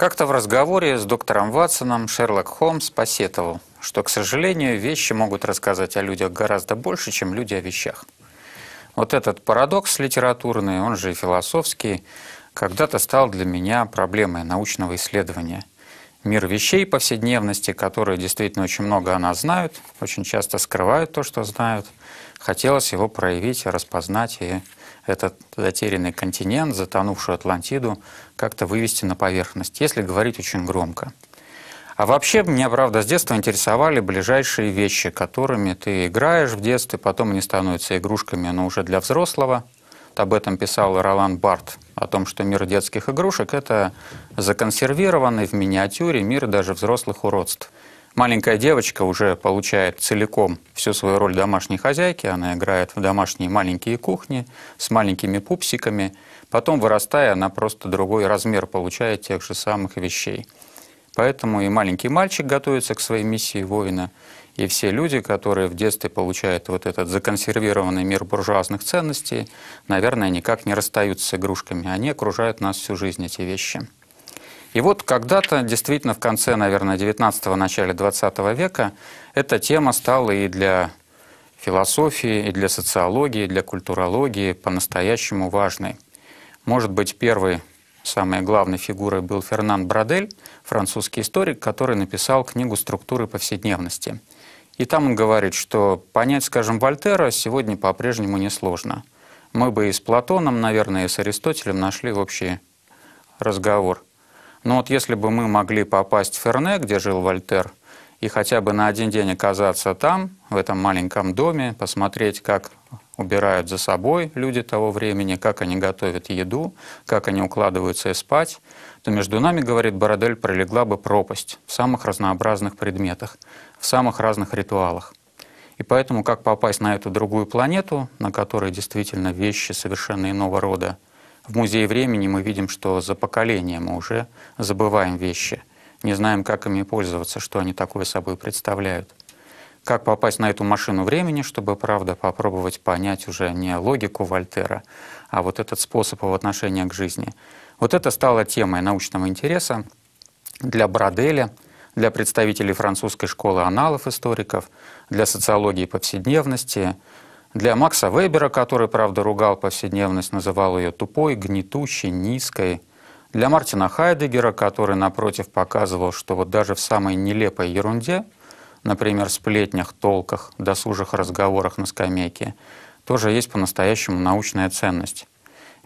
Как-то в разговоре с доктором Ватсоном Шерлок Холмс посетовал, что, к сожалению, вещи могут рассказать о людях гораздо больше, чем люди о вещах. Вот этот парадокс литературный, он же и философский, когда-то стал для меня проблемой научного исследования. Мир вещей повседневности, которые действительно очень много о нас знают, очень часто скрывают то, что знают – хотелось его проявить, распознать и этот затерянный континент, затонувшую Атлантиду, как-то вывести на поверхность, если говорить очень громко. А вообще, меня, правда, с детства интересовали ближайшие вещи, которыми ты играешь в детстве, потом они становятся игрушками, но уже для взрослого. Об этом писал Ролан Барт, о том, что мир детских игрушек – это законсервированный в миниатюре мир даже взрослых уродств – Маленькая девочка уже получает целиком всю свою роль домашней хозяйки. Она играет в домашние маленькие кухни с маленькими пупсиками. Потом, вырастая, она просто другой размер получает тех же самых вещей. Поэтому и маленький мальчик готовится к своей миссии воина, и все люди, которые в детстве получают вот этот законсервированный мир буржуазных ценностей, наверное, никак не расстаются с игрушками. Они окружают нас всю жизнь, эти вещи. И вот когда-то, действительно, в конце, наверное, 19-го, начале 20 века эта тема стала и для философии, и для социологии, и для культурологии по-настоящему важной. Может быть, первой, самой главной фигурой был Фернан Бродель, французский историк, который написал книгу «Структуры повседневности». И там он говорит, что понять, скажем, Вольтера сегодня по-прежнему несложно. Мы бы и с Платоном, наверное, и с Аристотелем нашли общий разговор – но ну, вот если бы мы могли попасть в Ферне, где жил Вольтер, и хотя бы на один день оказаться там, в этом маленьком доме, посмотреть, как убирают за собой люди того времени, как они готовят еду, как они укладываются и спать, то между нами, говорит Бородель, пролегла бы пропасть в самых разнообразных предметах, в самых разных ритуалах. И поэтому, как попасть на эту другую планету, на которой действительно вещи совершенно иного рода, в музее времени мы видим, что за поколение мы уже забываем вещи, не знаем, как ими пользоваться, что они такое собой представляют. Как попасть на эту машину времени, чтобы, правда, попробовать понять уже не логику Вольтера, а вот этот способ его отношения к жизни. Вот это стало темой научного интереса для Браделя, для представителей французской школы аналов историков, для социологии повседневности – для Макса Вебера, который, правда, ругал повседневность, называл ее тупой, гнетущей, низкой. Для Мартина Хайдегера, который, напротив, показывал, что вот даже в самой нелепой ерунде, например, сплетнях, толках, досужих разговорах на скамейке, тоже есть по-настоящему научная ценность.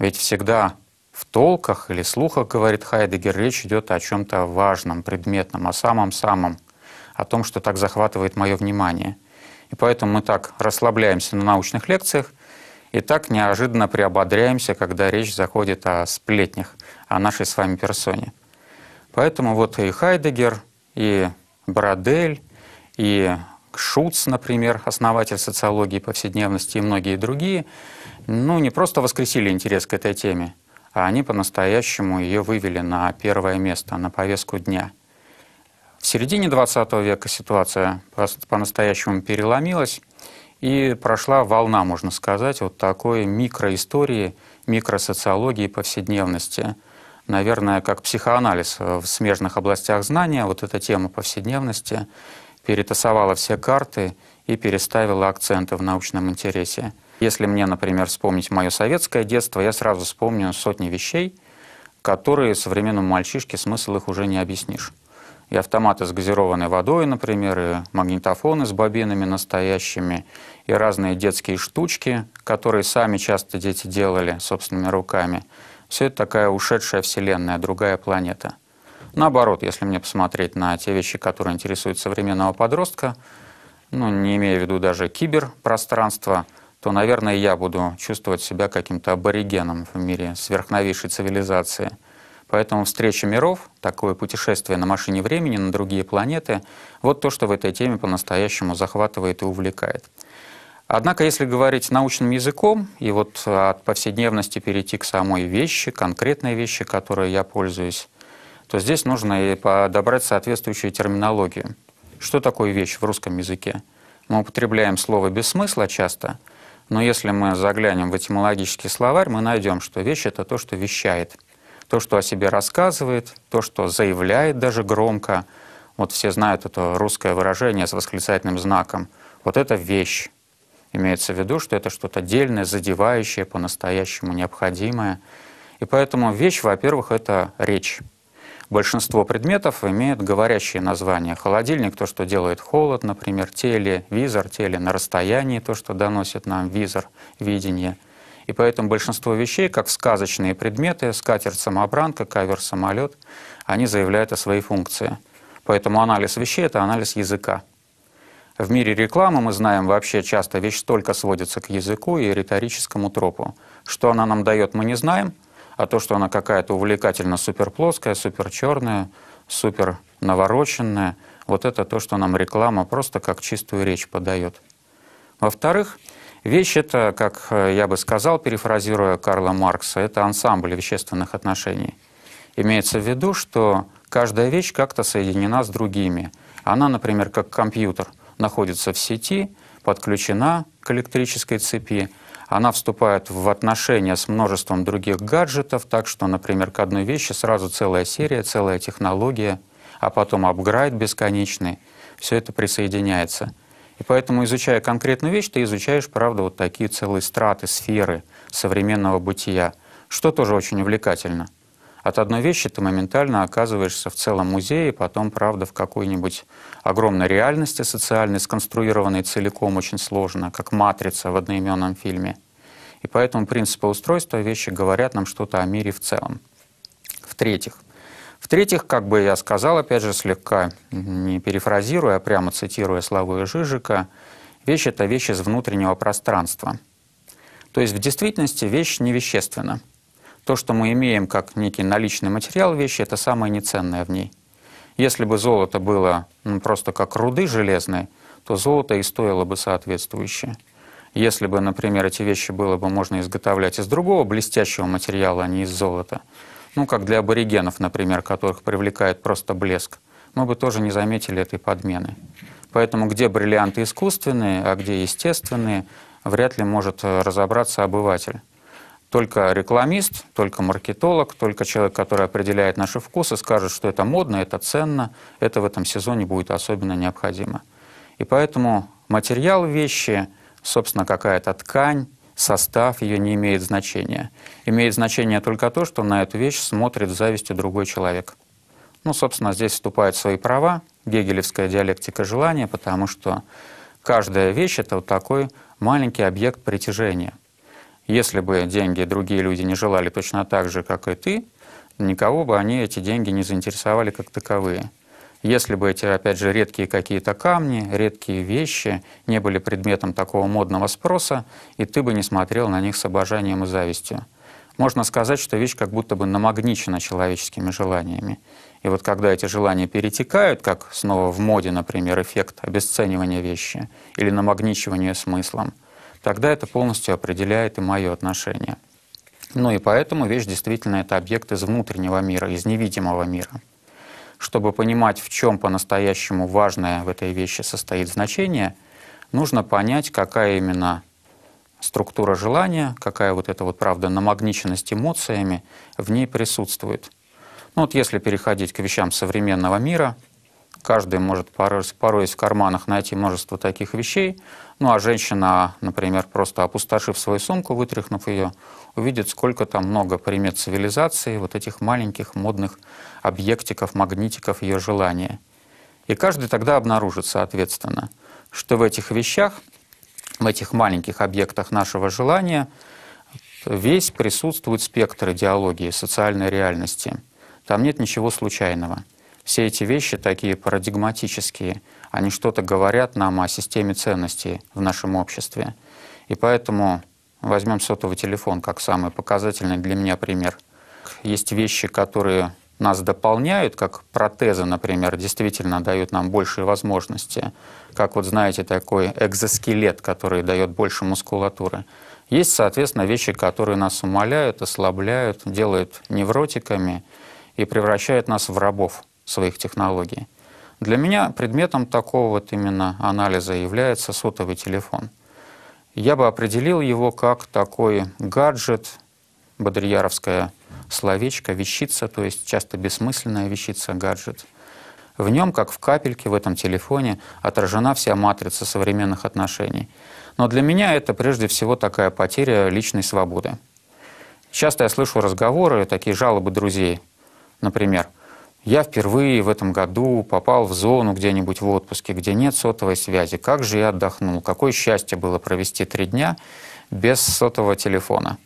Ведь всегда в толках или слухах, говорит Хайдегер, речь идет о чем-то важном, предметном, о самом-самом, о том, что так захватывает мое внимание – и поэтому мы так расслабляемся на научных лекциях и так неожиданно приободряемся, когда речь заходит о сплетнях, о нашей с вами персоне. Поэтому вот и Хайдегер, и Бродель, и Шуц, например, основатель социологии повседневности и многие другие, ну, не просто воскресили интерес к этой теме, а они по-настоящему ее вывели на первое место, на повестку дня – в середине 20 века ситуация по-настоящему переломилась и прошла волна, можно сказать, вот такой микроистории, микросоциологии повседневности. Наверное, как психоанализ в смежных областях знания, вот эта тема повседневности перетасовала все карты и переставила акценты в научном интересе. Если мне, например, вспомнить мое советское детство, я сразу вспомню сотни вещей, которые современному мальчишке смысл их уже не объяснишь и автоматы с газированной водой, например, и магнитофоны с бобинами настоящими, и разные детские штучки, которые сами часто дети делали собственными руками. Все это такая ушедшая вселенная, другая планета. Наоборот, если мне посмотреть на те вещи, которые интересуют современного подростка, ну, не имея в виду даже киберпространство, то, наверное, я буду чувствовать себя каким-то аборигеном в мире сверхновейшей цивилизации – Поэтому встреча миров, такое путешествие на машине времени на другие планеты, вот то, что в этой теме по-настоящему захватывает и увлекает. Однако, если говорить научным языком, и вот от повседневности перейти к самой вещи, конкретной вещи, которой я пользуюсь, то здесь нужно и подобрать соответствующую терминологию. Что такое вещь в русском языке? Мы употребляем слово без смысла часто, но если мы заглянем в этимологический словарь, мы найдем, что вещь — это то, что вещает — то, что о себе рассказывает, то, что заявляет даже громко. Вот все знают это русское выражение с восклицательным знаком. Вот это вещь. Имеется в виду, что это что-то дельное, задевающее, по-настоящему необходимое. И поэтому вещь, во-первых, это речь. Большинство предметов имеют говорящие названия. Холодильник — то, что делает холод, например, теле, визор, теле на расстоянии — то, что доносит нам визор, видение — и поэтому большинство вещей, как сказочные предметы, скатерть-самобранка, кавер-самолет, они заявляют о своей функции. Поэтому анализ вещей – это анализ языка. В мире рекламы, мы знаем, вообще часто вещь только сводится к языку и риторическому тропу. Что она нам дает, мы не знаем, а то, что она какая-то увлекательно суперплоская, суперчерная, супер навороченная, вот это то, что нам реклама просто как чистую речь подает. Во-вторых, Вещь – это, как э, я бы сказал, перефразируя Карла Маркса, это ансамбль вещественных отношений. Имеется в виду, что каждая вещь как-то соединена с другими. Она, например, как компьютер, находится в сети, подключена к электрической цепи, она вступает в отношения с множеством других гаджетов, так что, например, к одной вещи сразу целая серия, целая технология, а потом апгрейд бесконечный. Все это присоединяется. И поэтому, изучая конкретную вещь, ты изучаешь, правда, вот такие целые страты, сферы современного бытия, что тоже очень увлекательно. От одной вещи ты моментально оказываешься в целом музее, потом, правда, в какой-нибудь огромной реальности социальной, сконструированной целиком очень сложно, как матрица в одноименном фильме. И поэтому принципы устройства вещи говорят нам что-то о мире в целом. В-третьих, в-третьих, как бы я сказал, опять же, слегка не перефразируя, а прямо цитируя Славу и Жижика, вещь – это вещь из внутреннего пространства. То есть в действительности вещь невещественна. То, что мы имеем как некий наличный материал вещи, это самое неценное в ней. Если бы золото было ну, просто как руды железной, то золото и стоило бы соответствующее. Если бы, например, эти вещи было бы можно изготовлять из другого блестящего материала, а не из золота – ну, как для аборигенов, например, которых привлекает просто блеск, мы бы тоже не заметили этой подмены. Поэтому где бриллианты искусственные, а где естественные, вряд ли может э, разобраться обыватель. Только рекламист, только маркетолог, только человек, который определяет наши вкусы, скажет, что это модно, это ценно, это в этом сезоне будет особенно необходимо. И поэтому материал вещи, собственно, какая-то ткань, состав ее не имеет значения. Имеет значение только то, что на эту вещь смотрит в зависти другой человек. Ну, собственно, здесь вступают свои права, гегелевская диалектика желания, потому что каждая вещь — это вот такой маленький объект притяжения. Если бы деньги другие люди не желали точно так же, как и ты, никого бы они эти деньги не заинтересовали как таковые — если бы эти, опять же, редкие какие-то камни, редкие вещи не были предметом такого модного спроса, и ты бы не смотрел на них с обожанием и завистью. Можно сказать, что вещь как будто бы намагничена человеческими желаниями. И вот когда эти желания перетекают, как снова в моде, например, эффект обесценивания вещи или намагничивания смыслом, тогда это полностью определяет и мое отношение. Ну и поэтому вещь действительно это объект из внутреннего мира, из невидимого мира чтобы понимать, в чем по-настоящему важное в этой вещи состоит значение, нужно понять, какая именно структура желания, какая вот эта вот, правда, намагниченность эмоциями в ней присутствует. Ну вот если переходить к вещам современного мира — Каждый может порой, порой в карманах найти множество таких вещей. Ну а женщина, например, просто опустошив свою сумку, вытряхнув ее, увидит, сколько там много примет цивилизации, вот этих маленьких модных объектиков, магнитиков ее желания. И каждый тогда обнаружит, соответственно, что в этих вещах, в этих маленьких объектах нашего желания весь присутствует спектр идеологии, социальной реальности. Там нет ничего случайного. Все эти вещи такие парадигматические, они что-то говорят нам о системе ценностей в нашем обществе. И поэтому возьмем сотовый телефон как самый показательный для меня пример. Есть вещи, которые нас дополняют, как протезы, например, действительно дают нам большие возможности. Как вот знаете, такой экзоскелет, который дает больше мускулатуры. Есть, соответственно, вещи, которые нас умаляют, ослабляют, делают невротиками и превращают нас в рабов своих технологий. Для меня предметом такого вот именно анализа является сотовый телефон. Я бы определил его как такой гаджет, бодрияровское словечко, вещица, то есть часто бессмысленная вещица, гаджет. В нем, как в капельке, в этом телефоне отражена вся матрица современных отношений. Но для меня это прежде всего такая потеря личной свободы. Часто я слышу разговоры, такие жалобы друзей, например – я впервые в этом году попал в зону где-нибудь в отпуске, где нет сотовой связи. Как же я отдохнул? Какое счастье было провести три дня без сотового телефона?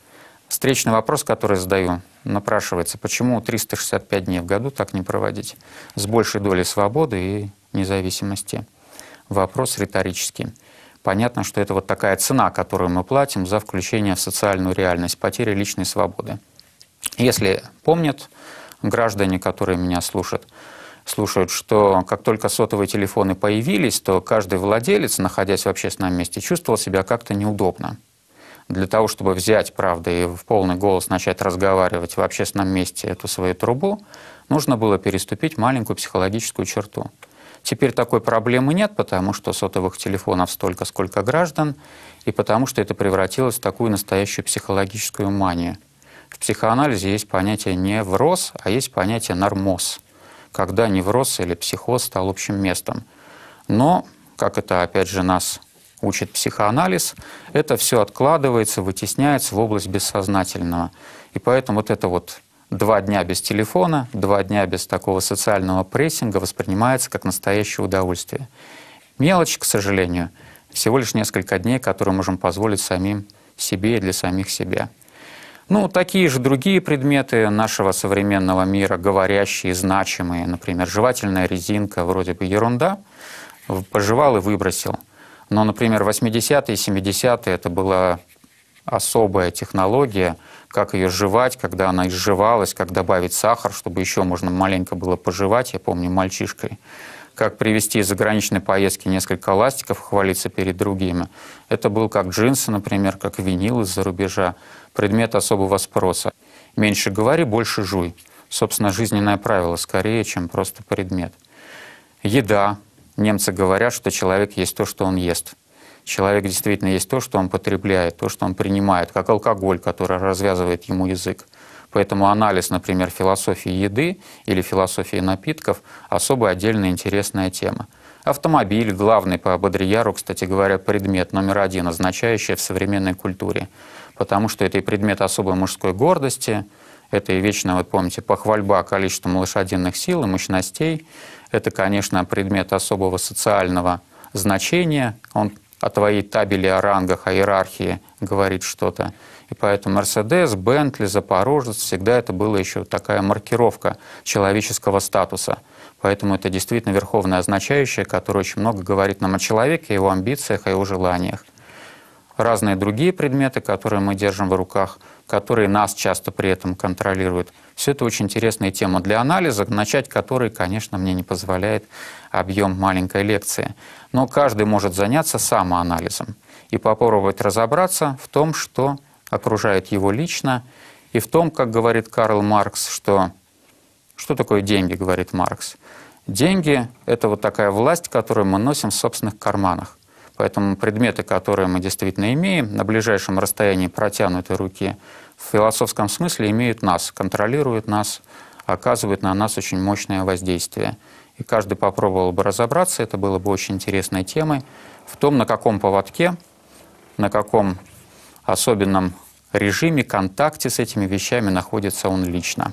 Встречный вопрос, который задаю, напрашивается, почему 365 дней в году так не проводить? С большей долей свободы и независимости. Вопрос риторический. Понятно, что это вот такая цена, которую мы платим за включение в социальную реальность, потери личной свободы. Если помнят, граждане, которые меня слушают, слушают, что как только сотовые телефоны появились, то каждый владелец, находясь в общественном месте, чувствовал себя как-то неудобно. Для того, чтобы взять, правда, и в полный голос начать разговаривать в общественном месте эту свою трубу, нужно было переступить маленькую психологическую черту. Теперь такой проблемы нет, потому что сотовых телефонов столько, сколько граждан, и потому что это превратилось в такую настоящую психологическую манию – в психоанализе есть понятие невроз, а есть понятие нормоз, когда невроз или психоз стал общим местом. Но, как это, опять же, нас учит психоанализ, это все откладывается, вытесняется в область бессознательного. И поэтому вот это вот два дня без телефона, два дня без такого социального прессинга воспринимается как настоящее удовольствие. Мелочь, к сожалению, всего лишь несколько дней, которые можем позволить самим себе и для самих себя. Ну, такие же другие предметы нашего современного мира, говорящие, значимые, например, жевательная резинка, вроде бы ерунда, пожевал и выбросил. Но, например, 80-е, 70-е это была особая технология, как ее жевать, когда она изживалась, как добавить сахар, чтобы еще можно маленько было пожевать, я помню, мальчишкой как привезти из заграничной поездки несколько ластиков, хвалиться перед другими. Это был как джинсы, например, как винил из-за рубежа, предмет особого спроса. Меньше говори, больше жуй. Собственно, жизненное правило скорее, чем просто предмет. Еда. Немцы говорят, что человек есть то, что он ест. Человек действительно есть то, что он потребляет, то, что он принимает, как алкоголь, который развязывает ему язык. Поэтому анализ, например, философии еды или философии напитков – особо отдельная интересная тема. Автомобиль – главный по Бодрьяру, кстати говоря, предмет номер один, означающий в современной культуре, потому что это и предмет особой мужской гордости, это и вечно, вы помните, похвальба количеством лошадиных сил и мощностей, это, конечно, предмет особого социального значения, он о твоей табели о рангах, о иерархии говорит что-то. И поэтому Мерседес, Бентли, Запорожец, всегда это была еще такая маркировка человеческого статуса. Поэтому это действительно верховное означающее, которое очень много говорит нам о человеке, его амбициях и его желаниях. Разные другие предметы, которые мы держим в руках, которые нас часто при этом контролируют. Все это очень интересная тема для анализа, начать которой, конечно, мне не позволяет объем маленькой лекции. Но каждый может заняться самоанализом и попробовать разобраться в том, что окружает его лично, и в том, как говорит Карл Маркс, что... Что такое деньги, говорит Маркс? Деньги – это вот такая власть, которую мы носим в собственных карманах. Поэтому предметы, которые мы действительно имеем, на ближайшем расстоянии протянутой руки, в философском смысле имеют нас, контролируют нас, оказывают на нас очень мощное воздействие. И каждый попробовал бы разобраться, это было бы очень интересной темой, в том, на каком поводке, на каком особенном режиме, контакте с этими вещами находится он лично.